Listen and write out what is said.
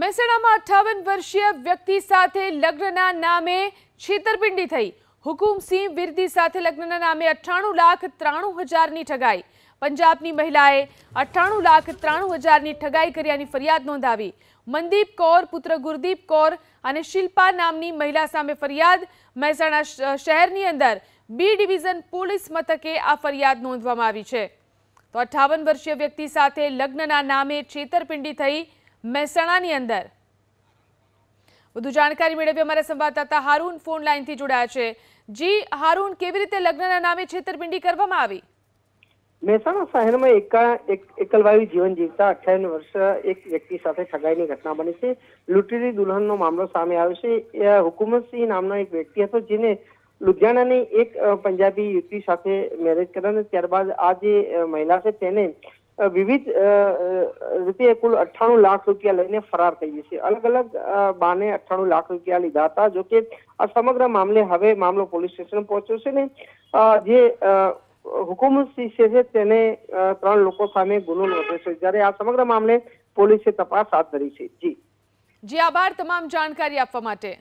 મહેસાણામાં અઠાવન વર્ષીય વ્યક્તિ સાથે લગ્નના નામે છેતરપિંડી થઈ હુકુમસિંહ વિરદી સાથે લગ્નના નામે અઠ્ઠાણું લાખ ત્રાણું હજારની ઠગાઈ પંજાબની મહિલાએ અઠ્ઠાણું લાખ ત્રાણું હજારની ઠગાઈ કર્યાની ફરિયાદ નોંધાવી મનદીપ કૌર પુત્ર ગુરદીપ કૌર અને શિલ્પા નામની મહિલા સામે ફરિયાદ મહેસાણા શહેરની અંદર બી ડિવિઝન પોલીસ મથકે આ ફરિયાદ નોંધવામાં આવી છે તો અઠ્ઠાવન વર્ષીય વ્યક્તિ સાથે લગ્નના નામે છેતરપિંડી થઈ મહેસાણાની અંદર વધુ જાણકારી મેળવી અમારા સંવાદદાતા હારૂન ફોન લાઈનથી જોડાયા છે જી હારૂન કેવી રીતે લગ્નના નામે છેતરપિંડી કરવામાં આવી મહેસાણા શહેરમાં એકા એકલવાયુ જીવન જીવતા અઠ્યાવીસ વર્ષ એક વ્યક્તિ સાથે ઠગાઈની ઘટના બની છે લૂંટેલી દુલ્હનનો મામલો સામે આવ્યો છે હુકુમતસિંહ નામનો એક વ્યક્તિ હતો જેને લુધિયાણાની એક પંજાબી યુવતી સાથે મેરેજ કર્યા અને ત્યારબાદ આ જે મહિલા છે તેને વિવિધ રીતે કુલ અઠ્ઠાણું લાખ રૂપિયા લઈને ફરાર થઈ છે અલગ અલગ બાને અઠ્ઠાણું લાખ રૂપિયા લીધા હતા જોકે આ સમગ્ર મામલે હવે મામલો પોલીસ સ્ટેશન પહોંચ્યો છે ને જે હુકુમ છે તેને ત્રણ લોકો સામે ગુનો નોંધ્યો છે જ્યારે આ સમગ્ર મામલે પોલીસે તપાસ હાથ ધરી છે જી જી આભાર તમામ જાણકારી આપવા માટે